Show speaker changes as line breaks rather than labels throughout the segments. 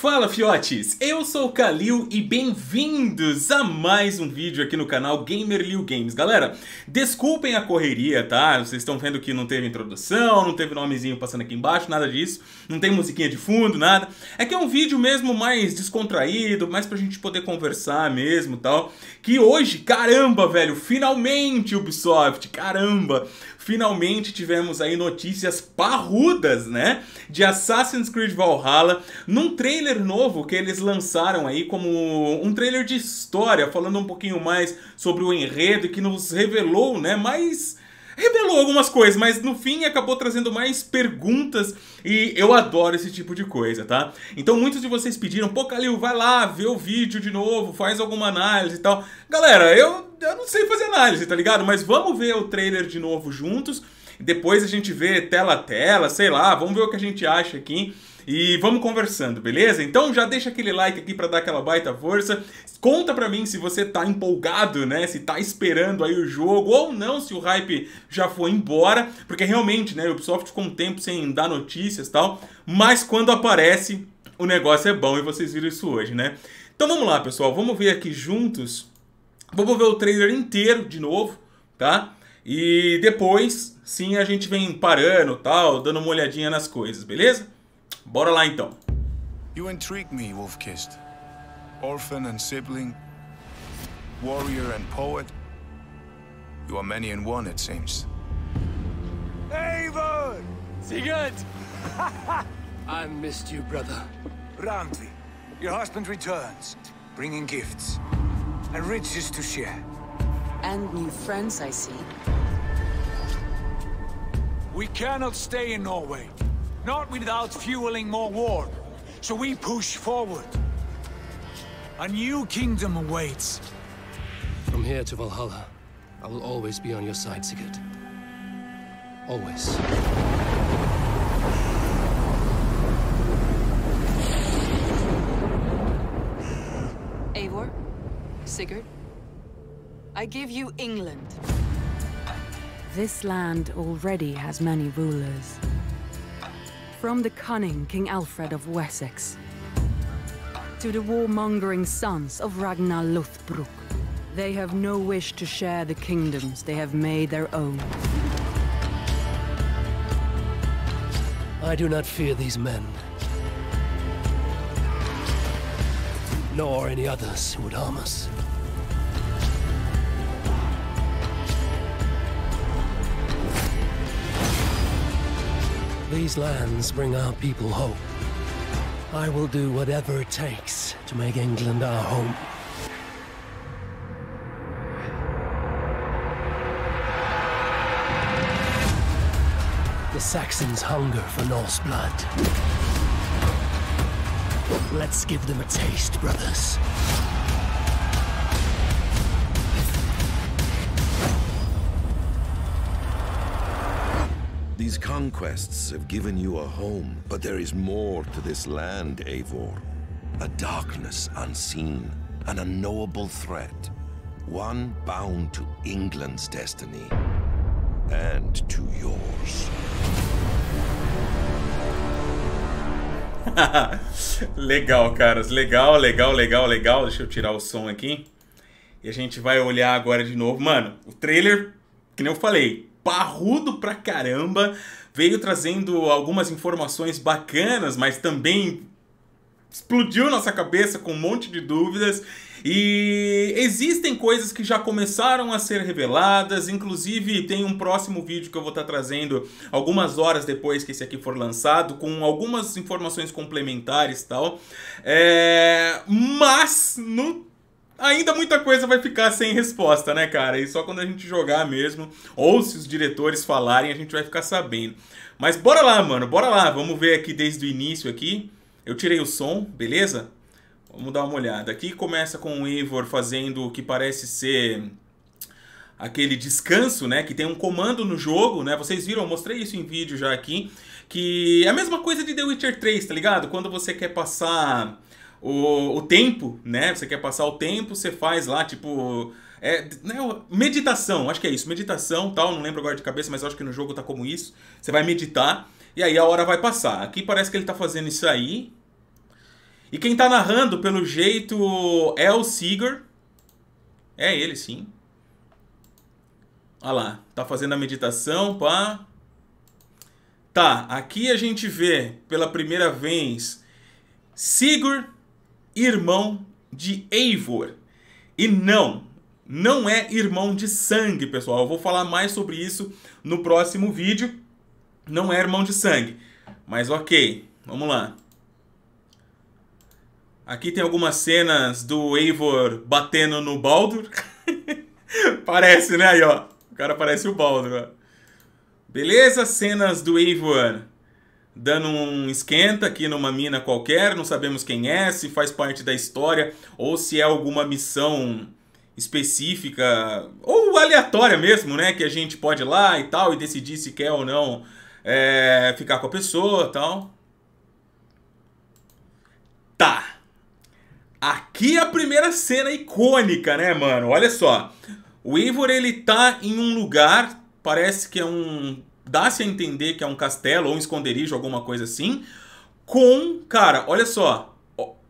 Fala fiotes, eu sou o Kalil e bem-vindos a mais um vídeo aqui no canal Gamer Liu Games. Galera, desculpem a correria, tá? Vocês estão vendo que não teve introdução, não teve nomezinho passando aqui embaixo, nada disso. Não tem musiquinha de fundo, nada. É que é um vídeo mesmo mais descontraído, mais pra gente poder conversar mesmo tal. Que hoje, caramba, velho, finalmente Ubisoft, caramba, finalmente tivemos aí notícias parrudas, né? De Assassin's Creed Valhalla, num trailer novo que eles lançaram aí como um trailer de história, falando um pouquinho mais sobre o enredo que nos revelou, né? Mais revelou algumas coisas, mas no fim acabou trazendo mais perguntas e eu adoro esse tipo de coisa, tá? Então muitos de vocês pediram, pô, Calil, vai lá, vê o vídeo de novo, faz alguma análise e tal. Galera, eu, eu não sei fazer análise, tá ligado? Mas vamos ver o trailer de novo juntos. Depois a gente vê tela a tela, sei lá, vamos ver o que a gente acha aqui e vamos conversando, beleza? Então já deixa aquele like aqui para dar aquela baita força. Conta para mim se você tá empolgado, né? Se tá esperando aí o jogo ou não, se o hype já foi embora, porque realmente, né, o Ubisoft ficou um tempo sem dar notícias, tal, mas quando aparece, o negócio é bom e vocês viram isso hoje, né? Então vamos lá, pessoal, vamos ver aqui juntos. Vamos ver o trailer inteiro de novo, tá? E depois, sim, a gente vem parando, tal, dando uma olhadinha nas coisas, beleza? Borderline to. You intrigue me, Wolfkist. Orphan and sibling, warrior and poet. You are many in one, it seems. Eivor! Sigurd! I missed you, brother. Randvi, your husband returns, bringing gifts and riches to share. And new friends, I see. We cannot stay in Norway. Not without fueling more war. So we push forward. A new kingdom awaits. From here to Valhalla, I will always be on your side, Sigurd. Always. Eivor, Sigurd, I give you England. This land already has many rulers. From the cunning King Alfred of Wessex to the warmongering sons of Ragnar Lothbrok. They have no wish to share the kingdoms they have made their own. I do not fear these men. Nor any others who would harm us. These lands bring our people hope. I will do whatever it takes to make England our home. The Saxons hunger for Norse blood. Let's give them a taste, brothers. These conquests have given you a home, but there is more to this land, Eivor. A darkness unseen, an unknowable threat. One bound to England's destiny, and to yours. legal, caras. Legal, legal, legal, legal. Deixa eu tirar o som aqui. E a gente vai olhar agora de novo. Mano, o trailer, que nem eu falei, parrudo pra caramba, veio trazendo algumas informações bacanas, mas também explodiu nossa cabeça com um monte de dúvidas. E existem coisas que já começaram a ser reveladas, inclusive tem um próximo vídeo que eu vou estar tá trazendo algumas horas depois que esse aqui for lançado, com algumas informações complementares e tal. É... Mas no ainda muita coisa vai ficar sem resposta, né, cara? E só quando a gente jogar mesmo, ou se os diretores falarem, a gente vai ficar sabendo. Mas bora lá, mano, bora lá. Vamos ver aqui desde o início aqui. Eu tirei o som, beleza? Vamos dar uma olhada. Aqui começa com o Ivor fazendo o que parece ser aquele descanso, né? Que tem um comando no jogo, né? Vocês viram, eu mostrei isso em vídeo já aqui. Que é a mesma coisa de The Witcher 3, tá ligado? Quando você quer passar o, o tempo, né? Você quer passar o tempo, você faz lá, tipo. É, né, meditação, acho que é isso. Meditação tal, não lembro agora de cabeça, mas acho que no jogo tá como isso. Você vai meditar e aí a hora vai passar. Aqui parece que ele tá fazendo isso aí. E quem tá narrando, pelo jeito, é o Sigur É ele, sim. Olha lá, tá fazendo a meditação, pá. Tá, aqui a gente vê pela primeira vez Sigur irmão de Eivor. E não, não é irmão de sangue, pessoal. Eu vou falar mais sobre isso no próximo vídeo. Não é irmão de sangue. Mas ok, vamos lá. Aqui tem algumas cenas do Eivor batendo no Baldur. parece, né? Aí, ó. O cara parece o Baldur, ó. Beleza? Cenas do Eivor dando um esquenta aqui numa mina qualquer, não sabemos quem é, se faz parte da história ou se é alguma missão específica ou aleatória mesmo, né? Que a gente pode ir lá e tal e decidir se quer ou não é, ficar com a pessoa tal. Tá. Aqui é a primeira cena icônica, né, mano? Olha só. O Eivor, ele tá em um lugar, parece que é um dá-se a entender que é um castelo ou um esconderijo, alguma coisa assim, com, cara, olha só,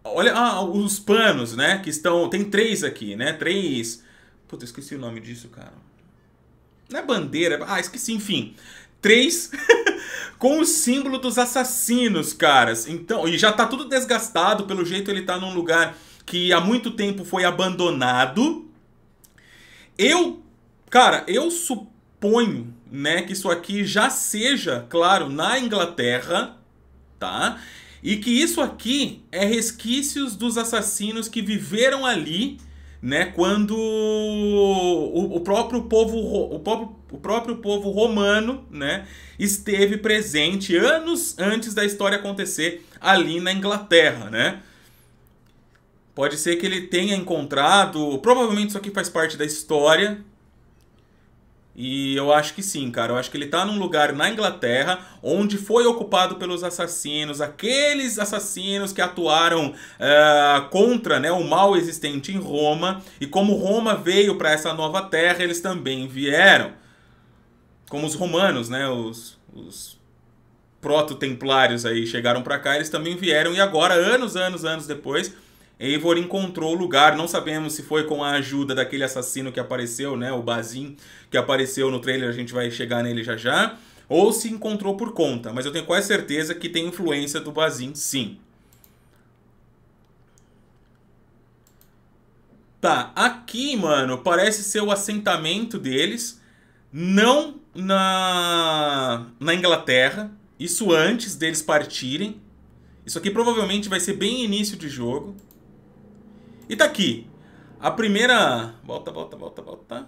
olha ah, os panos, né, que estão, tem três aqui, né, três, puta, esqueci o nome disso, cara, não é bandeira, é, ah, esqueci, enfim, três com o símbolo dos assassinos, caras, então, e já tá tudo desgastado, pelo jeito ele tá num lugar que há muito tempo foi abandonado, eu, cara, eu suponho suponho, né, que isso aqui já seja, claro, na Inglaterra, tá? E que isso aqui é resquícios dos assassinos que viveram ali, né, quando o, o próprio povo o próprio, o próprio povo romano, né, esteve presente anos antes da história acontecer ali na Inglaterra, né? Pode ser que ele tenha encontrado, provavelmente isso aqui faz parte da história, e eu acho que sim, cara. Eu acho que ele tá num lugar na Inglaterra onde foi ocupado pelos assassinos, aqueles assassinos que atuaram uh, contra né, o mal existente em Roma. E como Roma veio para essa nova terra, eles também vieram. Como os romanos, né? Os, os proto-templários aí chegaram para cá, eles também vieram. E agora, anos, anos, anos depois Eivor encontrou o lugar, não sabemos se foi com a ajuda daquele assassino que apareceu, né, o Bazin, que apareceu no trailer, a gente vai chegar nele já já, ou se encontrou por conta, mas eu tenho quase certeza que tem influência do Bazin, sim. Tá, aqui, mano, parece ser o assentamento deles, não na, na Inglaterra, isso antes deles partirem. Isso aqui provavelmente vai ser bem início de jogo. E tá aqui. A primeira. Volta, volta, volta, volta.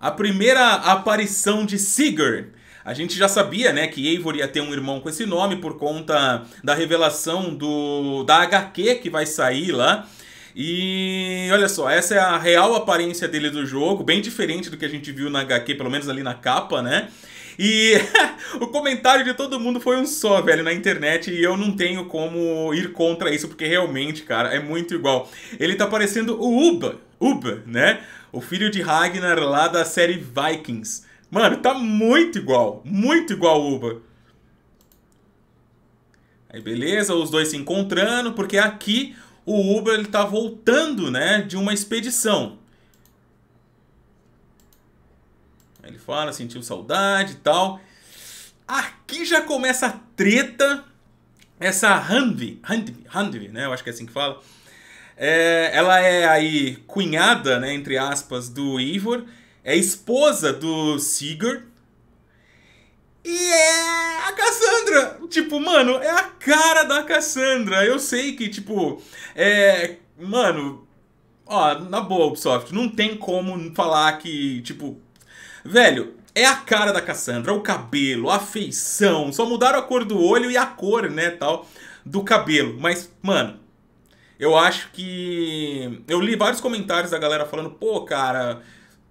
A primeira aparição de Sigurd. A gente já sabia, né, que Eivor ia ter um irmão com esse nome por conta da revelação do da HQ que vai sair lá. E olha só, essa é a real aparência dele do jogo, bem diferente do que a gente viu na HQ, pelo menos ali na capa, né? E o comentário de todo mundo foi um só, velho, na internet. E eu não tenho como ir contra isso, porque realmente, cara, é muito igual. Ele tá parecendo o Uba, Uba, né? O filho de Ragnar lá da série Vikings. Mano, tá muito igual. Muito igual o Uba. Aí beleza, os dois se encontrando, porque aqui o Uber ele tá voltando, né, de uma expedição. Ele fala, sentiu saudade e tal. Aqui já começa a treta. Essa Handvi, Handvi, Handvi, né? Eu acho que é assim que fala. É, ela é aí cunhada, né, entre aspas, do Ivor. É esposa do Sigurd. E é a Cassandra. Tipo, mano, é a cara da Cassandra. Eu sei que, tipo, é. Mano, ó, na boa, Ubisoft, não tem como falar que, tipo, Velho, é a cara da Cassandra, o cabelo, a feição, só mudaram a cor do olho e a cor, né, tal, do cabelo. Mas, mano, eu acho que. Eu li vários comentários da galera falando, pô, cara,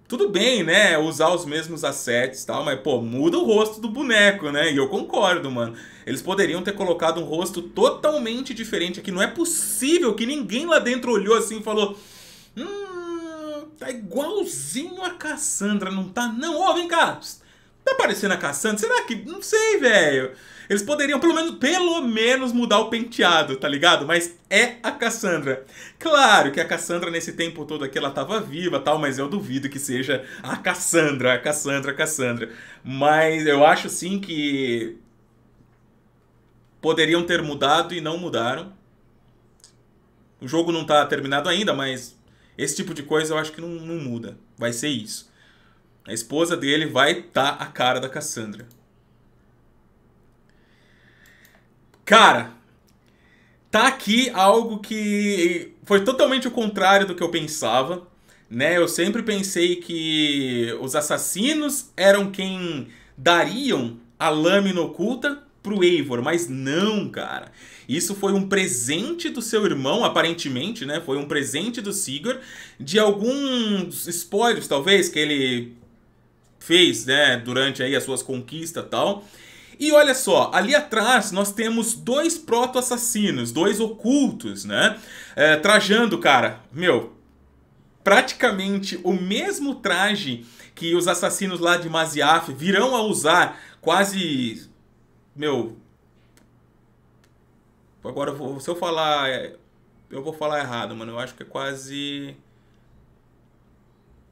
tudo bem, né? Usar os mesmos assets e tal, mas, pô, muda o rosto do boneco, né? E eu concordo, mano. Eles poderiam ter colocado um rosto totalmente diferente aqui. Não é possível que ninguém lá dentro olhou assim e falou. Hum, tá igualzinho a Cassandra, não tá? Não, ó, oh, vem cá. Tá parecendo a Cassandra? Será que. Não sei, velho. Eles poderiam pelo menos, pelo menos mudar o penteado, tá ligado? Mas é a Cassandra. Claro que a Cassandra nesse tempo todo aqui ela tava viva, tal, mas eu duvido que seja a Cassandra, a Cassandra, a Cassandra. Mas eu acho sim que poderiam ter mudado e não mudaram. O jogo não tá terminado ainda, mas esse tipo de coisa eu acho que não, não muda. Vai ser isso. A esposa dele vai estar tá a cara da Cassandra. Cara, tá aqui algo que foi totalmente o contrário do que eu pensava, né? Eu sempre pensei que os assassinos eram quem dariam a lâmina oculta pro Eivor, mas não, cara. Isso foi um presente do seu irmão, aparentemente, né? Foi um presente do Sigurd de alguns spoilers, talvez, que ele fez, né, durante aí as suas conquistas e tal. E olha só, ali atrás nós temos dois proto-assassinos, dois ocultos, né? É, trajando, cara, meu, praticamente o mesmo traje que os assassinos lá de Maziaf virão a usar quase, meu, Agora, se eu falar. É, eu vou falar errado, mano. Eu acho que é quase.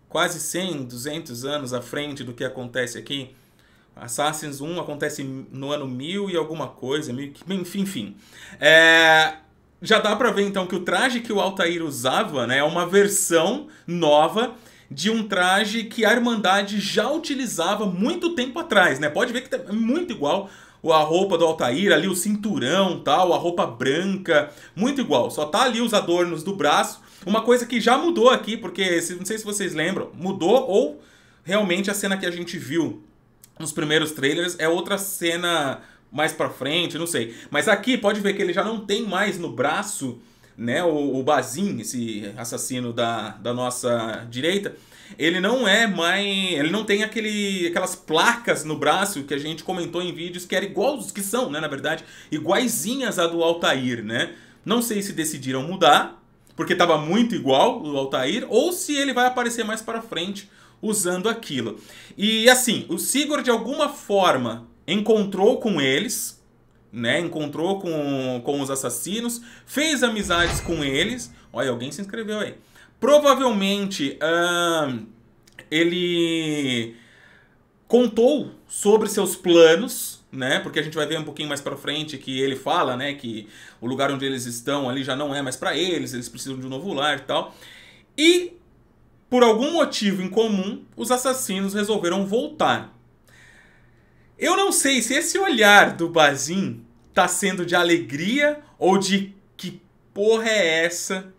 Quase 100, 200 anos à frente do que acontece aqui. Assassins 1 acontece no ano 1000 e alguma coisa, mil, enfim, enfim. É, já dá pra ver então que o traje que o Altair usava né, é uma versão nova de um traje que a Irmandade já utilizava muito tempo atrás, né? Pode ver que é muito igual a roupa do Altair, ali o cinturão, tal, a roupa branca, muito igual. Só tá ali os adornos do braço. Uma coisa que já mudou aqui, porque não sei se vocês lembram, mudou ou realmente a cena que a gente viu nos primeiros trailers é outra cena mais para frente, não sei. Mas aqui pode ver que ele já não tem mais no braço, né, o, o Bazin, esse assassino da, da nossa direita, ele não é mais. Ele não tem aquele, aquelas placas no braço que a gente comentou em vídeos que era igual que são, né? Na verdade, iguaizinhas à do Altair, né? Não sei se decidiram mudar, porque estava muito igual o Altair, ou se ele vai aparecer mais para frente usando aquilo. E assim, o Sigurd de alguma forma encontrou com eles, né? Encontrou com, com os assassinos, fez amizades com eles. Olha, alguém se inscreveu aí. Provavelmente ele contou sobre seus planos, né? Porque a gente vai ver um pouquinho mais para frente que ele fala, né, que o lugar onde eles estão ali já não é mais para eles, eles precisam de um novo lar e tal. E por algum motivo em comum, os assassinos resolveram voltar. Eu não sei se esse olhar do Bazin tá sendo de alegria ou de que porra é essa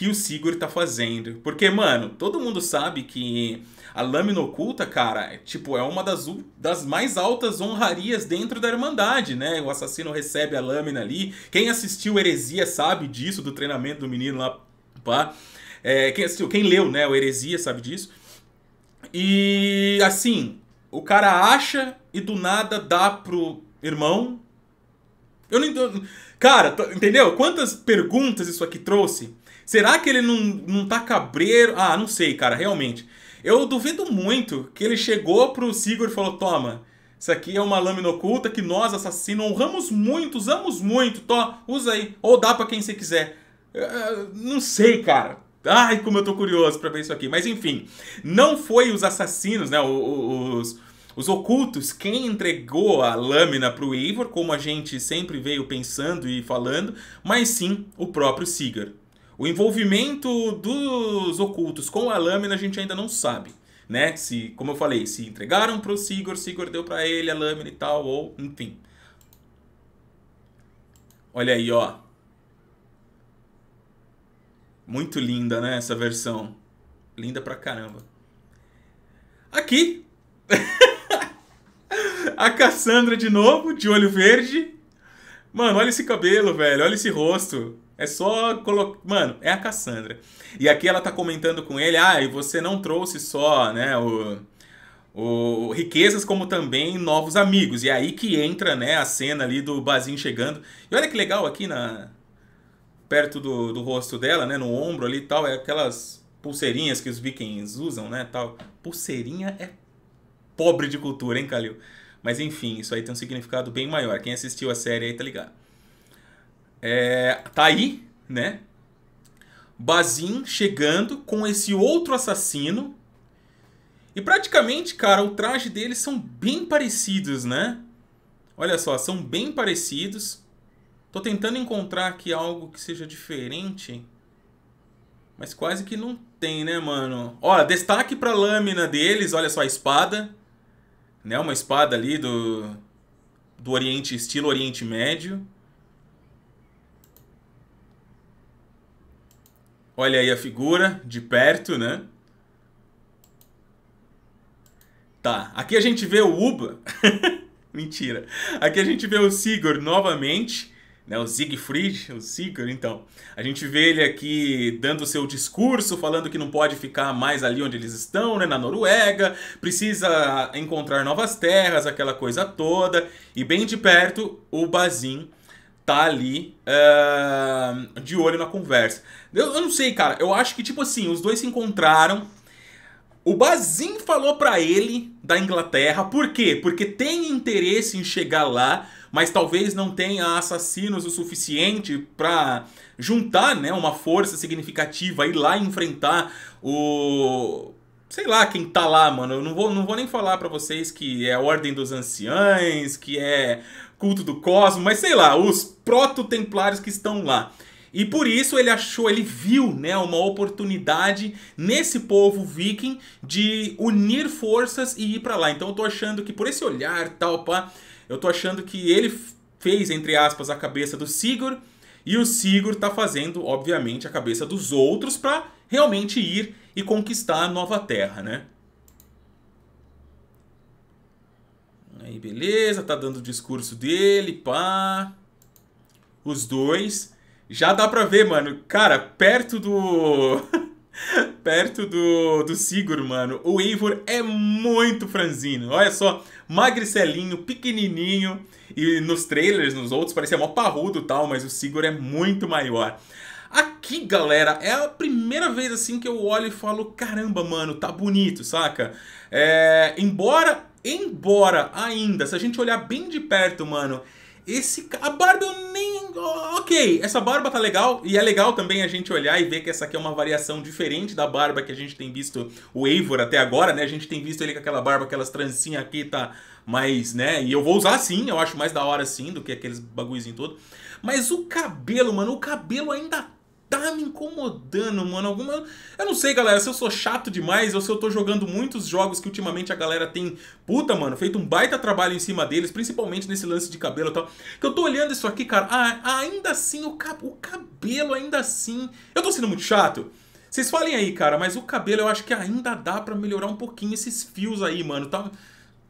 que o Sigurd tá fazendo. Porque, mano, todo mundo sabe que a lâmina oculta, cara, é, tipo, é uma das, das mais altas honrarias dentro da Irmandade, né? O assassino recebe a lâmina ali. Quem assistiu Heresia sabe disso, do treinamento do menino lá. Pá. É, quem, assistiu, quem leu, né, o Heresia sabe disso. E, assim, o cara acha e do nada dá pro irmão. Eu não entendo. Cara, entendeu? Quantas perguntas isso aqui trouxe? Será que ele não, não tá cabreiro? Ah, não sei, cara, realmente. Eu duvido muito que ele chegou pro Sigurd e falou: Toma, isso aqui é uma lâmina oculta que nós, assassinos, honramos muito, usamos muito, to, usa aí. Ou dá para quem você quiser. Uh, não sei, cara. Ai, como eu tô curioso para ver isso aqui. Mas enfim, não foi os assassinos, né? Os, os ocultos, quem entregou a lâmina para o Eivor, como a gente sempre veio pensando e falando, mas sim o próprio Sigurd. O envolvimento dos ocultos com a lâmina a gente ainda não sabe. Né? Se, como eu falei, se entregaram pro Sigor, Sigor deu para ele a lâmina e tal, ou enfim. Olha aí, ó. Muito linda, né, essa versão. Linda pra caramba. Aqui. a Cassandra de novo, de olho verde. Mano, olha esse cabelo, velho. Olha esse rosto. É só colocar. Mano, é a Cassandra. E aqui ela tá comentando com ele: ah, e você não trouxe só, né, o. O, riquezas como também novos amigos. E é aí que entra né, a cena ali do Bazin chegando. E olha que legal aqui na perto do, do rosto dela, né, no ombro ali e tal, é aquelas pulseirinhas que os vikings usam, né, tal. Pulseirinha é pobre de cultura, hein, Calil? Mas enfim, isso aí tem um significado bem maior. Quem assistiu a série aí tá ligado. É, tá aí, né? Bazin chegando com esse outro assassino. E praticamente, cara, o traje deles são bem parecidos, né? Olha só, são bem parecidos. Tô tentando encontrar aqui algo que seja diferente. Mas quase que não tem, né, mano? Ó, destaque pra lâmina deles, olha só, a espada. Né, uma espada ali do, do Oriente, estilo Oriente Médio. Olha aí a figura de perto, né? Tá, aqui a gente vê o Uba. Mentira. Aqui a gente vê o Sigurd novamente, né? O Siegfried, o Sigurd, então. A gente vê ele aqui dando seu discurso, falando que não pode ficar mais ali onde eles estão, né? Na Noruega, precisa encontrar novas terras, aquela coisa toda. E bem de perto, o Bazin tá ali é, de olho na conversa. Eu, eu, não sei, cara. Eu acho que, tipo assim, os dois se encontraram. O Bazin falou para ele da Inglaterra. Por quê? Porque tem interesse em chegar lá, mas talvez não tenha assassinos o suficiente para juntar, né, uma força significativa e lá enfrentar o sei lá quem tá lá, mano. Eu não vou, não vou nem falar para vocês que é a Ordem dos Anciães, que é culto do cosmos, mas sei lá, os proto-templários que estão lá. E por isso ele achou, ele viu né, uma oportunidade nesse povo viking de unir forças e ir para lá. Então eu tô achando que por esse olhar tal, pá, eu tô achando que ele fez, entre aspas, a cabeça do Sigurd e o Sigurd tá fazendo, obviamente, a cabeça dos outros para realmente ir e conquistar a nova terra, né? Aí, beleza, tá dando o discurso dele, pá. Os dois. Já dá pra ver, mano. Cara, perto do. perto do, do Sigur, mano. O Eivor é muito franzino. Olha só, magricelinho, pequenininho. E nos trailers, nos outros, parecia mó parrudo tal, mas o Sigur é muito maior. Aqui, galera, é a primeira vez assim que eu olho e falo: caramba, mano, tá bonito, saca? É, embora Embora ainda, se a gente olhar bem de perto, mano, esse a barba eu nem ok essa barba tá legal e é legal também a gente olhar e ver que essa aqui é uma variação diferente da barba que a gente tem visto o Eivor até agora né a gente tem visto ele com aquela barba aquelas trancinhas aqui tá mais né e eu vou usar sim eu acho mais da hora sim do que aqueles bagulhozinho todo mas o cabelo mano o cabelo ainda incomodando, mano. Alguma. Eu não sei, galera, se eu sou chato demais ou se eu tô jogando muitos jogos que ultimamente a galera tem. Puta, mano, feito um baita trabalho em cima deles, principalmente nesse lance de cabelo e tal. Que eu tô olhando isso aqui, cara. Ah, ainda assim, o, cab... o cabelo, ainda assim. Eu tô sendo muito chato. Vocês falem aí, cara, mas o cabelo eu acho que ainda dá para melhorar um pouquinho esses fios aí, mano. Tá,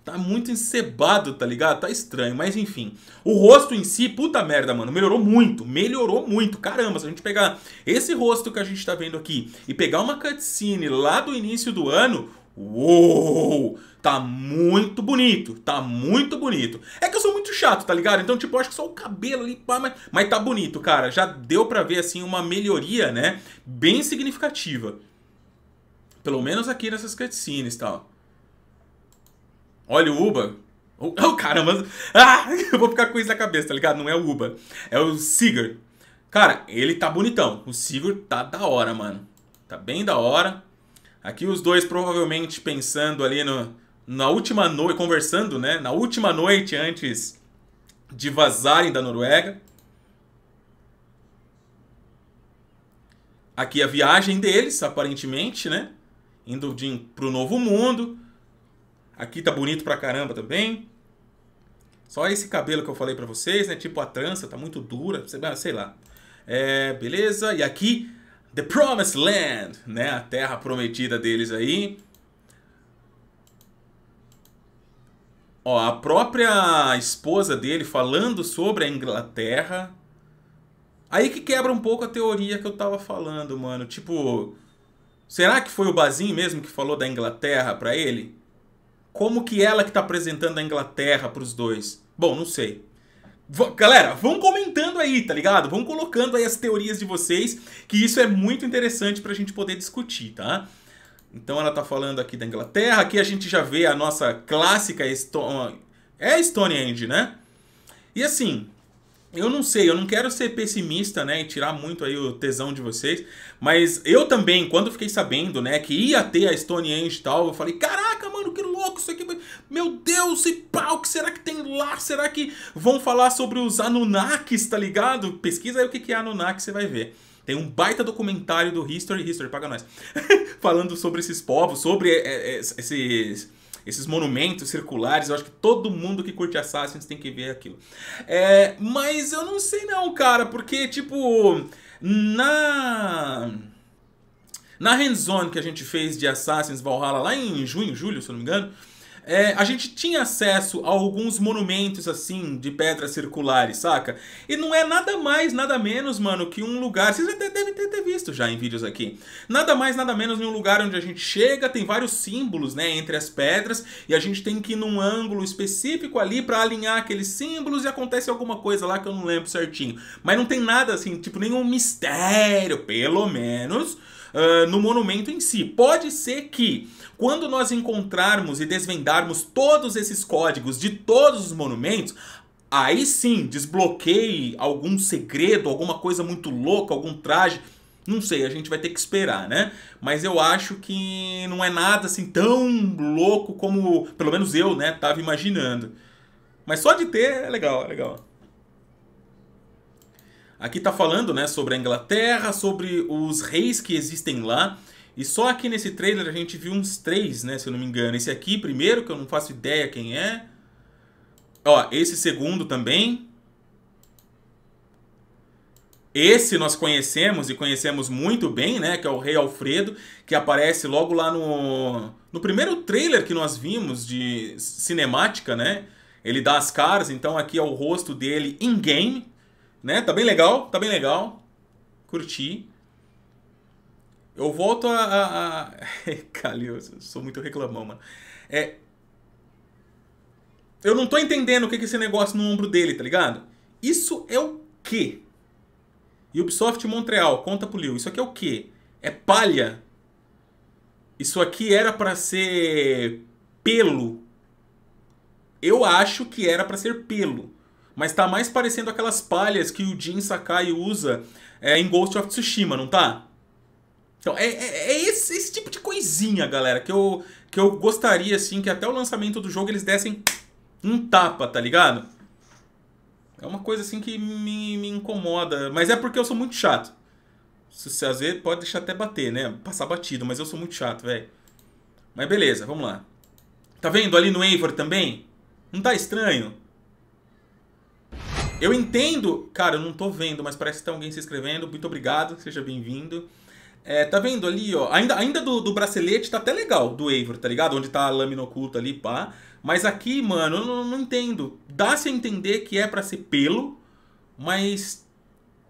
Tá muito encebado, tá ligado? Tá estranho, mas enfim. O rosto em si, puta merda, mano, melhorou muito, melhorou muito. Caramba, se a gente pegar esse rosto que a gente tá vendo aqui e pegar uma cutscene lá do início do ano, uou, tá muito bonito, tá muito bonito. É que eu sou muito chato, tá ligado? Então, tipo, acho que só o cabelo ali, pá, mas, mas tá bonito, cara. Já deu pra ver, assim, uma melhoria, né, bem significativa. Pelo menos aqui nessas cutscenes tá, tal. Olha o Uba. Oh, oh caramba! Ah, eu vou ficar com isso na cabeça, tá ligado? Não é o Uba. É o Sigurd. Cara, ele tá bonitão. O Sigurd tá da hora, mano. Tá bem da hora. Aqui os dois provavelmente pensando ali no, na última noite, conversando, né? Na última noite antes de vazarem da Noruega. Aqui a viagem deles, aparentemente, né? Indo de, pro Novo Mundo. Aqui tá bonito pra caramba também. Só esse cabelo que eu falei pra vocês, né? Tipo a trança, tá muito dura, sei lá. É, beleza? E aqui, The Promised Land, né? A terra prometida deles aí. Ó, a própria esposa dele falando sobre a Inglaterra. Aí que quebra um pouco a teoria que eu tava falando, mano. Tipo, será que foi o Bazinho mesmo que falou da Inglaterra pra ele? Como que ela que tá apresentando a Inglaterra para os dois? Bom, não sei. Galera, vão comentando aí, tá ligado? Vão colocando aí as teorias de vocês, que isso é muito interessante pra gente poder discutir, tá? Então ela tá falando aqui da Inglaterra, aqui a gente já vê a nossa clássica Esto é Stone né? E assim, eu não sei, eu não quero ser pessimista, né, e tirar muito aí o tesão de vocês, mas eu também, quando fiquei sabendo, né, que ia ter a Stonehenge e tal, eu falei, caraca, mano, que louco isso aqui, meu Deus, e pau, o que será que tem lá? Será que vão falar sobre os Anunnakis, tá ligado? Pesquisa aí o que é Anunnaki, você vai ver. Tem um baita documentário do History, History, paga nós, falando sobre esses povos, sobre é, é, esses esses monumentos circulares. Eu acho que todo mundo que curte Assassins tem que ver aquilo. É, mas eu não sei não, cara, porque, tipo, na... Na hands que a gente fez de Assassins Valhalla lá em junho, julho, se eu não me engano, é, a gente tinha acesso a alguns monumentos assim, de pedras circulares, saca? E não é nada mais, nada menos, mano, que um lugar. Vocês até devem ter, ter visto já em vídeos aqui. Nada mais, nada menos de um lugar onde a gente chega, tem vários símbolos, né, entre as pedras, e a gente tem que ir num ângulo específico ali para alinhar aqueles símbolos e acontece alguma coisa lá que eu não lembro certinho. Mas não tem nada assim, tipo, nenhum mistério, pelo menos, uh, no monumento em si. Pode ser que quando nós encontrarmos e desvendarmos todos esses códigos de todos os monumentos, aí sim desbloqueie algum segredo, alguma coisa muito louca, algum traje. Não sei, a gente vai ter que esperar, né? Mas eu acho que não é nada assim tão louco como, pelo menos eu, né, tava imaginando. Mas só de ter é legal, é legal. Aqui tá falando, né, sobre a Inglaterra, sobre os reis que existem lá. E só aqui nesse trailer a gente viu uns três, né? Se eu não me engano. Esse aqui, primeiro, que eu não faço ideia quem é. Ó, esse segundo também. Esse nós conhecemos e conhecemos muito bem, né? Que é o Rei Alfredo, que aparece logo lá no, no primeiro trailer que nós vimos de cinemática, né? Ele dá as caras, então aqui é o rosto dele in-game, né? Tá bem legal, tá bem legal. Curti. Eu volto a. a, a... Calil, eu sou muito reclamão, mano. É. Eu não tô entendendo o que é esse negócio no ombro dele, tá ligado? Isso é o quê? Ubisoft Montreal, conta pro Liu. Isso aqui é o quê? É palha? Isso aqui era para ser pelo. Eu acho que era para ser pelo. Mas tá mais parecendo aquelas palhas que o Jin Sakai usa é, em Ghost of Tsushima, não tá? Então, é, é, é esse, esse, tipo de coisinha, galera, que eu, que eu gostaria, assim, que até o lançamento do jogo eles dessem um tapa, tá ligado? É uma coisa, assim, que me, me incomoda. Mas é porque eu sou muito chato. Se você fazer pode deixar até bater, né? Passar batido, mas eu sou muito chato, velho. Mas beleza, vamos lá. Tá vendo ali no Eivor também? Não tá estranho? Eu entendo... Cara, eu não tô vendo, mas parece que tem tá alguém se inscrevendo. Muito obrigado, seja bem-vindo. É, tá vendo ali, ó? Ainda, ainda do, do bracelete tá até legal, do Eivor, tá ligado? Onde tá a lâmina oculta ali, pá. Mas aqui, mano, eu não, não entendo. Dá-se a entender que é para ser pelo, mas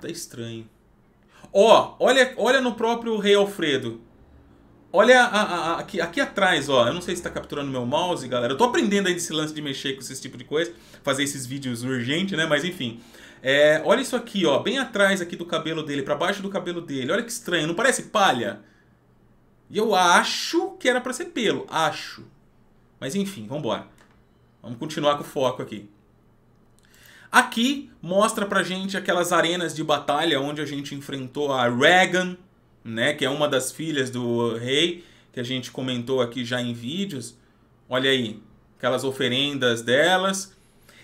tá estranho. Ó, olha, olha no próprio Rei Alfredo. Olha a, a, a, aqui, aqui atrás, ó. Eu não sei se tá capturando meu mouse, galera. Eu tô aprendendo aí desse lance de mexer com esse tipo de coisa. Fazer esses vídeos urgente, né? Mas enfim. É, olha isso aqui, ó, bem atrás aqui do cabelo dele, para baixo do cabelo dele. Olha que estranho, não parece palha? E eu acho que era para ser pelo, acho. Mas enfim, vamos embora. Vamos continuar com o foco aqui. Aqui mostra pra gente aquelas arenas de batalha onde a gente enfrentou a Regan, né, que é uma das filhas do rei, que a gente comentou aqui já em vídeos. Olha aí, aquelas oferendas delas.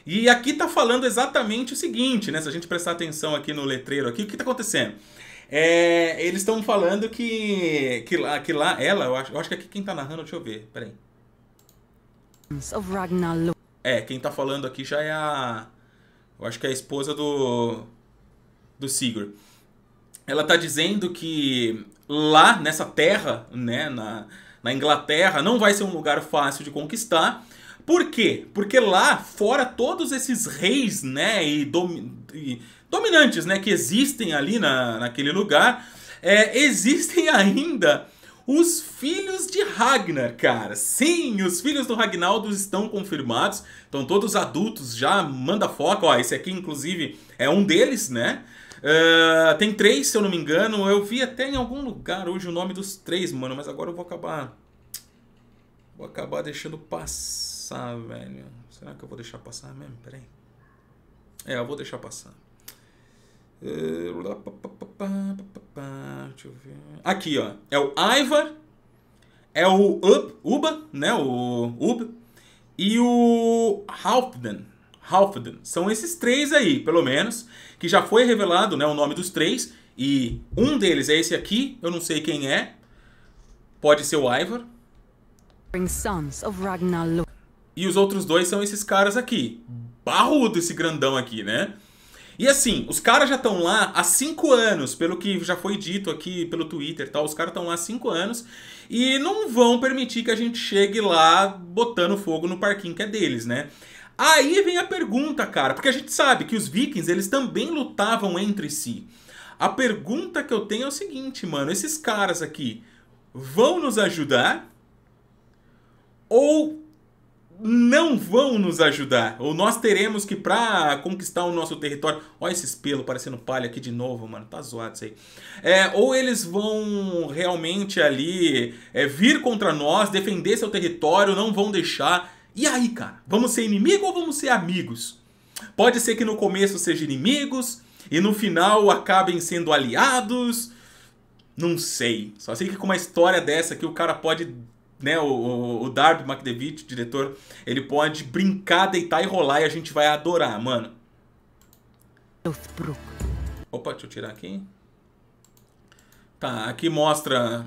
E aqui está falando exatamente o seguinte, né? Se a gente prestar atenção aqui no letreiro aqui, o que está acontecendo? É, eles estão falando que, que, lá, que lá, ela, eu acho, eu acho que aqui quem está narrando, deixa eu ver, peraí. É, quem está falando aqui já é a. Eu acho que é a esposa do. do Sigurd. Ela está dizendo que lá nessa terra, né, na, na Inglaterra, não vai ser um lugar fácil de conquistar, por quê? Porque lá fora todos esses reis, né, e, domi e dominantes, né, que existem ali na, naquele lugar, é, existem ainda os filhos de Ragnar, cara. Sim, os filhos do Ragnaldo estão confirmados. Estão todos adultos já, manda foco, Ó, esse aqui, inclusive, é um deles, né? Uh, tem três, se eu não me engano. Eu vi até em algum lugar hoje o nome dos três, mano. Mas agora eu vou acabar... Vou acabar deixando passar passar, velho. Será que eu vou deixar passar mesmo? Peraí. É, eu vou deixar passar. É, deixa eu ver. Aqui, ó. É o Ivar. É o Up, Uba, né? O Ub. E o Halfdan. Halfdan. São esses três aí, pelo menos. Que já foi revelado né, o nome dos três. E um deles é esse aqui. Eu não sei quem é. Pode ser o Ivar. Sons of Ragnar e os outros dois são esses caras aqui. Barrudo esse grandão aqui, né? E assim, os caras já estão lá há cinco anos, pelo que já foi dito aqui pelo Twitter e tal, os caras estão lá há cinco anos e não vão permitir que a gente chegue lá botando fogo no parquinho que é deles, né? Aí vem a pergunta, cara, porque a gente sabe que os vikings, eles também lutavam entre si. A pergunta que eu tenho é o seguinte, mano, esses caras aqui vão nos ajudar ou não vão nos ajudar. Ou nós teremos que, pra conquistar o nosso território. Olha esses pelos parecendo palha aqui de novo, mano. Tá zoado isso aí. É, ou eles vão realmente ali é, vir contra nós, defender seu território, não vão deixar. E aí, cara? Vamos ser inimigo ou vamos ser amigos? Pode ser que no começo sejam inimigos e no final acabem sendo aliados. Não sei. Só sei que com uma história dessa que o cara pode né, o, o Darby McDevitt, diretor, ele pode brincar, deitar e rolar e a gente vai adorar, mano. Opa, deixa eu tirar aqui. Tá, aqui mostra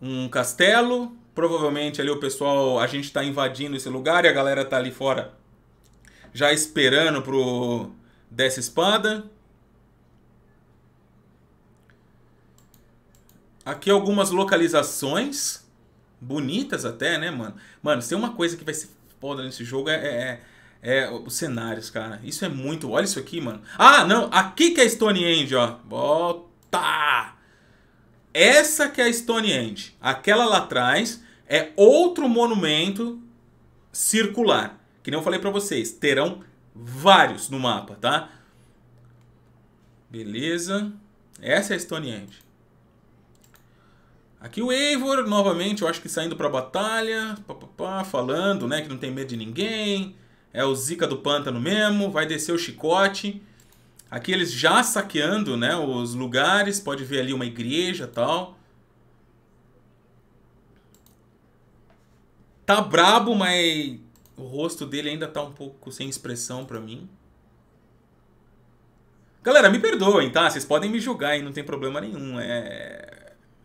um castelo. Provavelmente ali o pessoal, a gente tá invadindo esse lugar e a galera tá ali fora já esperando pro dessa espada. Aqui algumas localizações bonitas até, né, mano? Mano, tem uma coisa que vai ser foda nesse jogo é, é, é, é, os cenários, cara. Isso é muito... Olha isso aqui, mano. Ah, não! Aqui que é Stonehenge, ó. Volta! Essa que é Stonehenge. Aquela lá atrás é outro monumento circular. Que nem eu falei pra vocês, terão vários no mapa, tá? Beleza. Essa é a Stonehenge. Aqui o Eivor, novamente, eu acho que saindo pra batalha, pá, pá, pá, falando, né, que não tem medo de ninguém. É o Zika do pântano mesmo, vai descer o chicote. Aqui eles já saqueando, né, os lugares, pode ver ali uma igreja e tal. Tá brabo, mas o rosto dele ainda tá um pouco sem expressão pra mim. Galera, me perdoem, tá? Vocês podem me julgar e não tem problema nenhum. É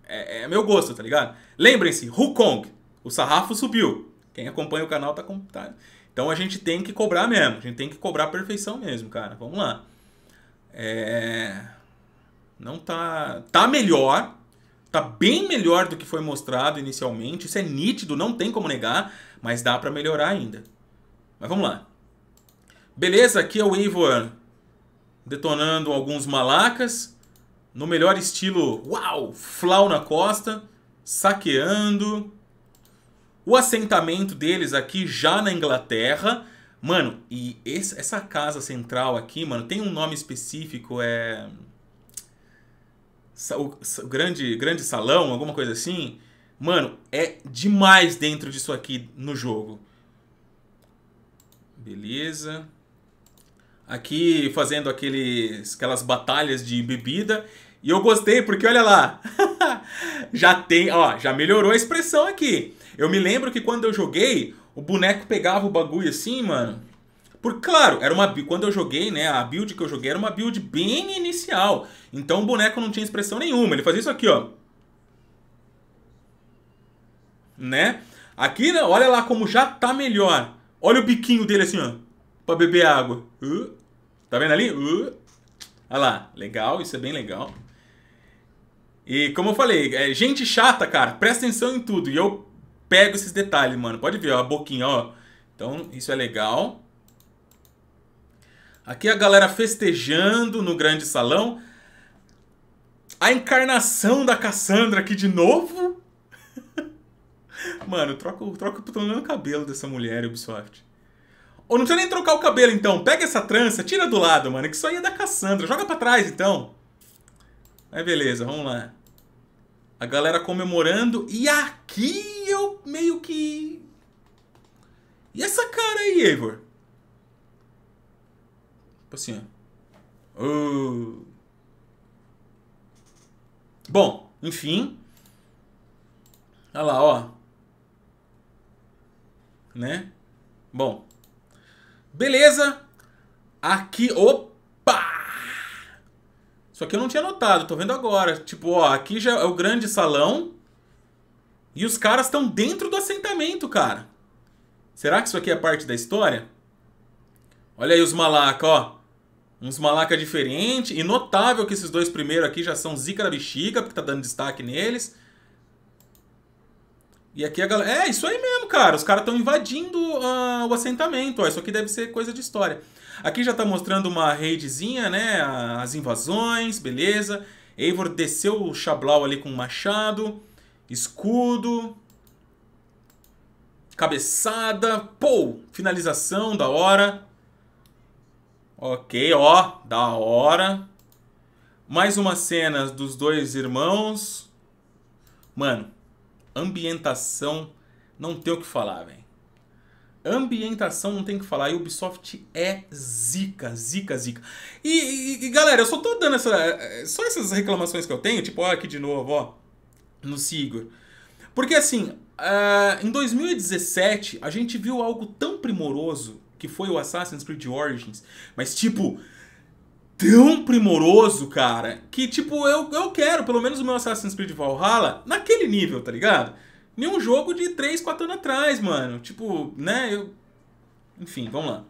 é, é meu gosto, tá ligado? Lembrem-se, Hukong, o sarrafo subiu. Quem acompanha o canal tá, com, tá... Então a gente tem que cobrar mesmo, a gente tem que cobrar perfeição mesmo, cara. Vamos lá. É... Não tá. Tá melhor. Tá bem melhor do que foi mostrado inicialmente. Isso é nítido, não tem como negar, mas dá para melhorar ainda. Mas vamos lá. Beleza, aqui é o Ivor detonando alguns malacas no melhor estilo, uau, flau na costa, saqueando. O assentamento deles aqui já na Inglaterra. Mano, e esse, essa casa central aqui, mano, tem um nome específico, é... O, o grande, grande salão, alguma coisa assim. Mano, é demais dentro disso aqui no jogo. Beleza aqui fazendo aqueles, aquelas batalhas de bebida. E eu gostei porque olha lá. já tem, ó, já melhorou a expressão aqui. Eu me lembro que quando eu joguei, o boneco pegava o bagulho assim, mano. Por claro, era uma quando eu joguei, né, a build que eu joguei era uma build bem inicial. Então o boneco não tinha expressão nenhuma, ele fazia isso aqui, ó. Né? Aqui, né, olha lá como já tá melhor. Olha o biquinho dele assim, ó, para beber água. Uh, tá vendo ali? Uh. Olha lá, legal, isso é bem legal. E como eu falei, é gente chata, cara, presta atenção em tudo. E eu pego esses detalhes, mano. Pode ver, ó, a boquinha, ó. Então, isso é legal. Aqui a galera festejando no grande salão. A encarnação da Cassandra aqui de novo. Mano, troca, troca o cabelo dessa mulher, Ubisoft. Ou não precisa nem trocar o cabelo, então. Pega essa trança, tira do lado, mano. Que isso aí é da Cassandra. Joga pra trás, então. Mas beleza, vamos lá. A galera comemorando. E aqui eu meio que. E essa cara aí, Eivor? Tipo assim, ó. Oh. Bom, enfim. Olha lá, ó. Né? Bom. Beleza. Aqui. Opa! Só que eu não tinha notado, tô vendo agora. Tipo, ó, aqui já é o grande salão. E os caras estão dentro do assentamento, cara. Será que isso aqui é parte da história? Olha aí os malaca, ó. Uns malaca diferente. E notável que esses dois primeiros aqui já são zica da bexiga, porque tá dando destaque neles. E aqui a galera... É, isso aí mesmo, cara. Os caras estão invadindo uh, o assentamento. Ó, isso aqui deve ser coisa de história. Aqui já está mostrando uma raidzinha, né? As invasões, beleza. Eivor desceu o Xablau ali com machado, escudo, cabeçada, pou, finalização, da hora. Ok, ó, da hora. Mais uma cena dos dois irmãos. Mano, ambientação, não tem o que falar, velho. Ambientação não tem que falar. E Ubisoft é zica, zica, zica. E, e, e galera, eu só tô dando essa, eh, só essas reclamações que eu tenho, tipo, ó, aqui de novo, ó, no Sigur. Porque assim, uh, em 2017, a gente viu algo tão primoroso que foi o Assassin's Creed Origins, mas tipo, tão primoroso, cara, que tipo, eu, eu quero pelo menos o meu Assassin's Creed Valhalla naquele nível, tá ligado? nenhum jogo de 3, 4 anos atrás, mano. Tipo, né? Eu... Enfim, vamos lá.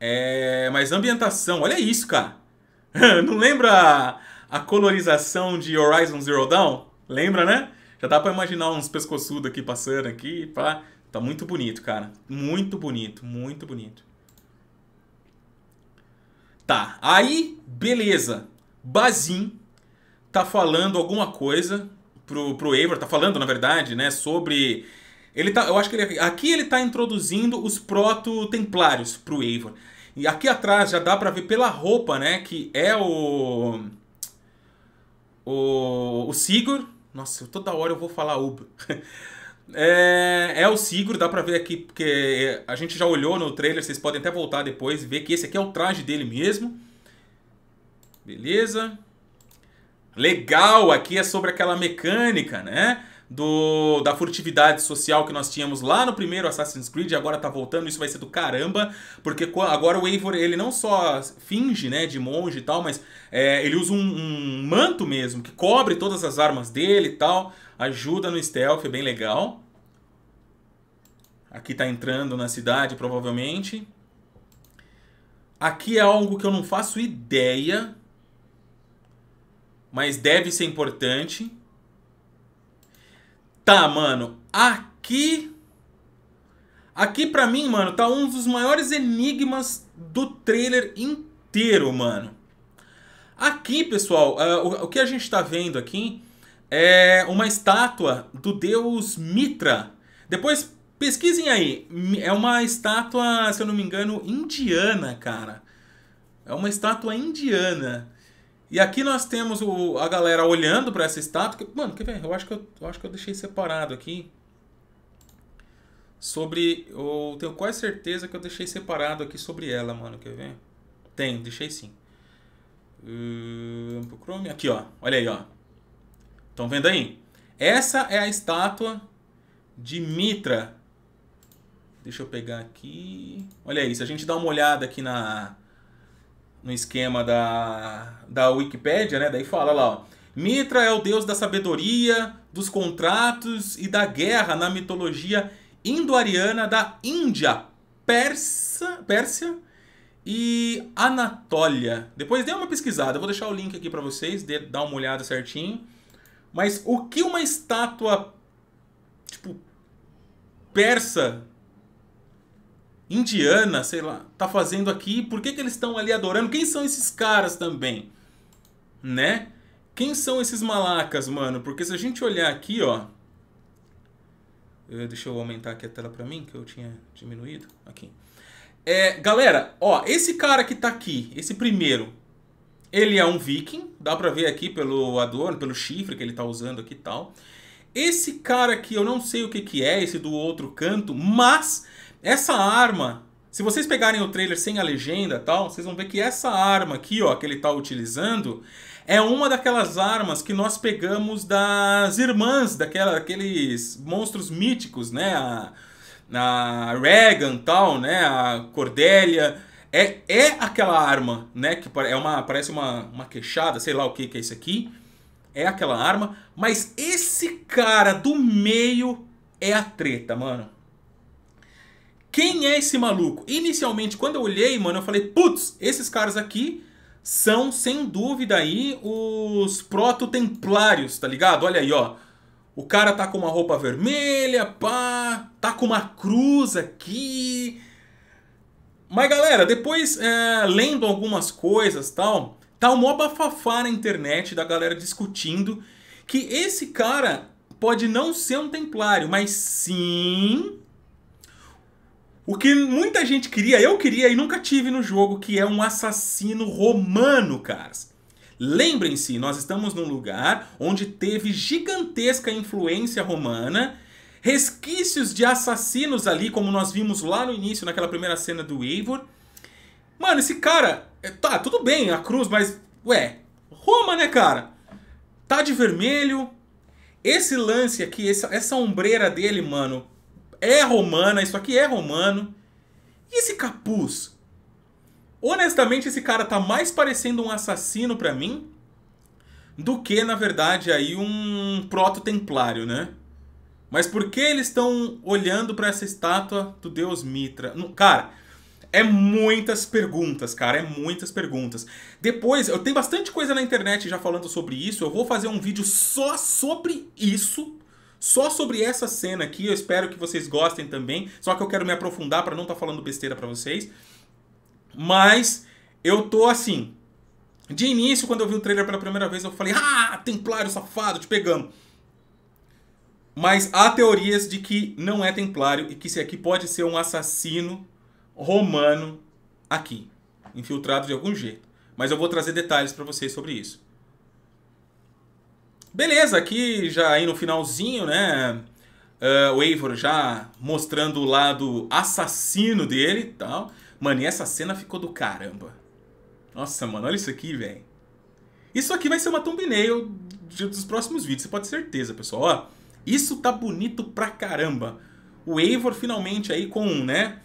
É... Mas ambientação, olha isso, cara. Não lembra a colorização de Horizon Zero Dawn? Lembra, né? Já dá para imaginar uns pescoçudos aqui passando aqui, pá. Tá muito bonito, cara. Muito bonito, muito bonito. Tá, aí, beleza. Bazin tá falando alguma coisa pro, pro Eivor, tá falando, na verdade, né, sobre... Ele tá, eu acho que ele, aqui ele tá introduzindo os proto-templários pro Eivor. E aqui atrás já dá para ver pela roupa, né, que é o... O, o Sigur Nossa, toda hora eu vou falar Uber. É, é, o Sigur dá pra ver aqui, porque a gente já olhou no trailer, vocês podem até voltar depois e ver que esse aqui é o traje dele mesmo. Beleza legal aqui é sobre aquela mecânica, né? Do, da furtividade social que nós tínhamos lá no primeiro Assassin's Creed, agora tá voltando, isso vai ser do caramba, porque agora o Eivor, ele não só finge, né, de monge e tal, mas é, ele usa um, um, manto mesmo, que cobre todas as armas dele e tal, ajuda no stealth, é bem legal. Aqui tá entrando na cidade, provavelmente. Aqui é algo que eu não faço ideia mas deve ser importante. Tá, mano, aqui. Aqui pra mim, mano, tá um dos maiores enigmas do trailer inteiro, mano. Aqui, pessoal, uh, o, o que a gente tá vendo aqui é uma estátua do deus Mitra. Depois pesquisem aí. É uma estátua, se eu não me engano, indiana, cara. É uma estátua indiana. E aqui nós temos o, a galera olhando para essa estátua. Que, mano, quer ver? Eu acho que eu, eu, acho que eu deixei separado aqui. Sobre. Eu tenho quase certeza que eu deixei separado aqui sobre ela, mano. Quer ver? Tem, deixei sim. Uh, Chrome. Aqui, ó. Olha aí, ó. Estão vendo aí? Essa é a estátua de Mitra. Deixa eu pegar aqui. Olha isso. A gente dá uma olhada aqui na no esquema da, da Wikipédia, né? Daí fala lá, ó. Mitra é o deus da sabedoria, dos contratos e da guerra na mitologia indo-ariana da Índia, Persa, Pérsia e Anatólia. Depois dê uma pesquisada, vou deixar o link aqui para vocês, dê, dá uma olhada certinho. Mas o que uma estátua tipo persa Indiana, sei lá, tá fazendo aqui? Por que, que eles estão ali adorando? Quem são esses caras também? Né? Quem são esses malacas, mano? Porque se a gente olhar aqui, ó. Eh, deixa eu aumentar aqui a tela pra mim, que eu tinha diminuído. Aqui. É, galera, ó, esse cara que tá aqui, esse primeiro, ele é um viking. Dá pra ver aqui pelo adorno, pelo chifre que ele tá usando aqui e tal. Esse cara aqui, eu não sei o que que é, esse do outro canto, mas essa arma, se vocês pegarem o trailer sem a legenda tal, vocês vão ver que essa arma aqui, ó, que ele tá utilizando, é uma daquelas armas que nós pegamos das irmãs, daquela, daqueles monstros míticos, né? A, a Regan tal, né? A Cordélia. É, é aquela arma, né? Que é uma, parece uma, uma queixada, sei lá o que, que é isso aqui. É aquela arma. Mas esse cara do meio é a treta, mano. Quem é esse maluco? Inicialmente, quando eu olhei, mano, eu falei, putz, esses caras aqui são, sem dúvida, aí os proto-templários, tá ligado? Olha aí, ó. O cara tá com uma roupa vermelha, pá, tá com uma cruz aqui. Mas galera, depois é, lendo algumas coisas tal, tá um mó bafafá na internet da galera discutindo que esse cara pode não ser um templário, mas sim o que muita gente queria, eu queria e nunca tive no jogo, que é um assassino romano, caras. Lembrem-se, nós estamos num lugar onde teve gigantesca influência romana, resquícios de assassinos ali, como nós vimos lá no início, naquela primeira cena do Eivor. Mano, esse cara, eh, tá, tudo bem, a cruz, mas, ué, Roma, né, cara? Tá de vermelho. Esse lance aqui, essa, essa ombreira dele, mano, é romana, isso aqui é romano. E esse capuz? Honestamente, esse cara tá mais parecendo um assassino para mim do que, na verdade, aí um proto-templário, né? Mas por que eles estão olhando para essa estátua do deus Mitra? cara, é muitas perguntas, cara, é muitas perguntas. Depois, eu tenho bastante coisa na internet já falando sobre isso, eu vou fazer um vídeo só sobre isso, só sobre essa cena aqui. Eu espero que vocês gostem também. Só que eu quero me aprofundar para não estar tá falando besteira para vocês. Mas eu tô assim. De início, quando eu vi o trailer pela primeira vez, eu falei: Ah, Templário safado, te pegamos. Mas há teorias de que não é Templário e que isso aqui pode ser um assassino romano aqui, infiltrado de algum jeito. Mas eu vou trazer detalhes para vocês sobre isso. Beleza, aqui já aí no finalzinho, né? Uh, o Eivor já mostrando o lado assassino dele e tal. Mano, e essa cena ficou do caramba. Nossa, mano, olha isso aqui, velho. Isso aqui vai ser uma thumbnail dos próximos vídeos, você pode ter certeza, pessoal. Ó, isso tá bonito pra caramba. O Eivor finalmente aí com, né,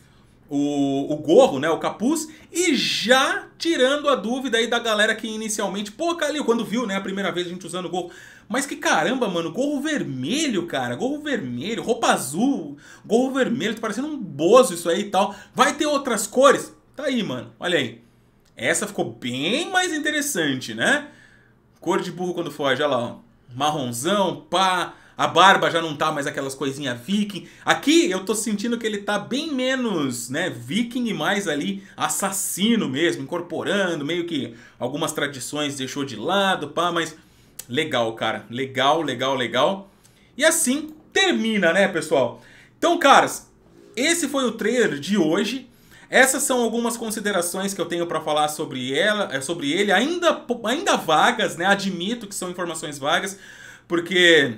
o, o gorro, né, o capuz. E já tirando a dúvida aí da galera que inicialmente... Pô, Calil, quando viu, né, a primeira vez a gente usando o gorro... Mas que caramba, mano, gorro vermelho, cara. Gorro vermelho, roupa azul, gorro vermelho, tá parecendo um bozo isso aí e tal. Vai ter outras cores? Tá aí, mano. Olha aí. Essa ficou bem mais interessante, né? Cor de burro quando foge, olha lá, ó. Marronzão, pá. A barba já não tá mais aquelas coisinhas viking. Aqui eu tô sentindo que ele tá bem menos, né, viking e mais ali assassino mesmo, incorporando, meio que algumas tradições deixou de lado, pá, mas Legal, cara. Legal, legal, legal. E assim termina, né, pessoal? Então, caras, esse foi o trailer de hoje. Essas são algumas considerações que eu tenho para falar sobre ela, eh, sobre ele, ainda, ainda vagas, né? Admito que são informações vagas, porque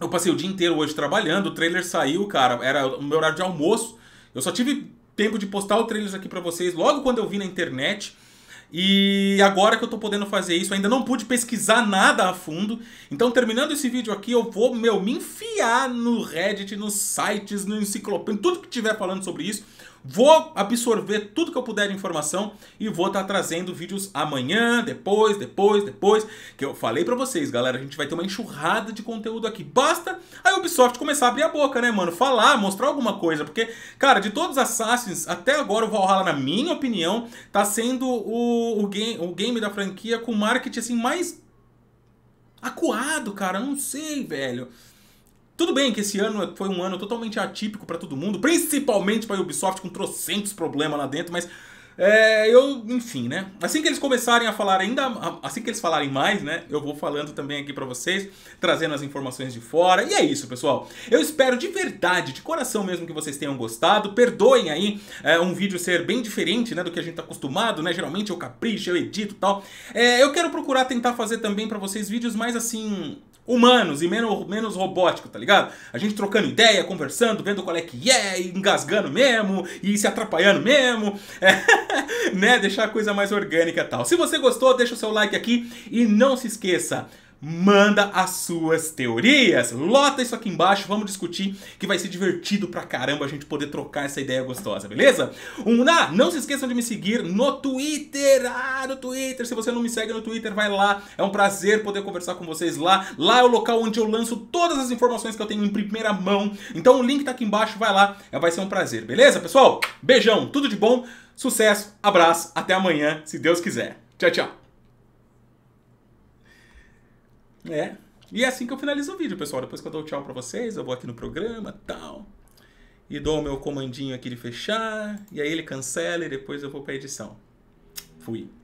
eu passei o dia inteiro hoje trabalhando, o trailer saiu, cara, era o meu horário de almoço. Eu só tive tempo de postar o trailer aqui para vocês logo quando eu vi na internet. E agora que eu tô podendo fazer isso, ainda não pude pesquisar nada a fundo. Então, terminando esse vídeo aqui, eu vou, meu, me enfiar no Reddit, nos sites, no enciclopédia, tudo que tiver falando sobre isso Vou absorver tudo que eu puder de informação e vou estar tá trazendo vídeos amanhã, depois, depois, depois. Que eu falei para vocês, galera, a gente vai ter uma enxurrada de conteúdo aqui. Basta a Ubisoft começar a abrir a boca, né, mano? Falar, mostrar alguma coisa. Porque, cara, de todos os Assassins, até agora o Valhalla, na minha opinião, tá sendo o, o, game, o game da franquia com marketing assim mais acuado, cara. Não sei, velho. Tudo bem que esse ano foi um ano totalmente atípico para todo mundo, principalmente para Ubisoft, com trocentos problemas lá dentro, mas é, eu, enfim, né? Assim que eles começarem a falar ainda, assim que eles falarem mais, né? Eu vou falando também aqui para vocês, trazendo as informações de fora. E é isso, pessoal. Eu espero de verdade, de coração mesmo, que vocês tenham gostado. Perdoem aí é, um vídeo ser bem diferente, né? Do que a gente tá acostumado, né? Geralmente eu capricho, eu edito e tal. É, eu quero procurar tentar fazer também para vocês vídeos mais assim humanos e menos, menos robótico, tá ligado? A gente trocando ideia, conversando, vendo qual é que é, engasgando mesmo, e se atrapalhando mesmo, é, né? Deixar a coisa mais orgânica e tal. Se você gostou, deixa o seu like aqui e não se esqueça manda as suas teorias. Lota isso aqui embaixo, vamos discutir que vai ser divertido pra caramba a gente poder trocar essa ideia gostosa, beleza? Um, ah, não se esqueçam de me seguir no Twitter, ah, no Twitter. Se você não me segue no Twitter, vai lá. É um prazer poder conversar com vocês lá. Lá é o local onde eu lanço todas as informações que eu tenho em primeira mão. Então o link tá aqui embaixo, vai lá. É, vai ser um prazer, beleza, pessoal? Beijão, tudo de bom, sucesso, abraço, até amanhã, se Deus quiser. Tchau, tchau. É. E é assim que eu finalizo o vídeo, pessoal. Depois que eu dou tchau pra vocês, eu vou aqui no programa tal. E dou o meu comandinho aqui de fechar. E aí ele cancela e depois eu vou pra edição. Fui.